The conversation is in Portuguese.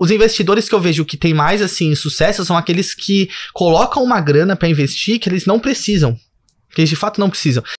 Os investidores que eu vejo que tem mais assim sucesso são aqueles que colocam uma grana para investir que eles não precisam. Que eles de fato não precisam.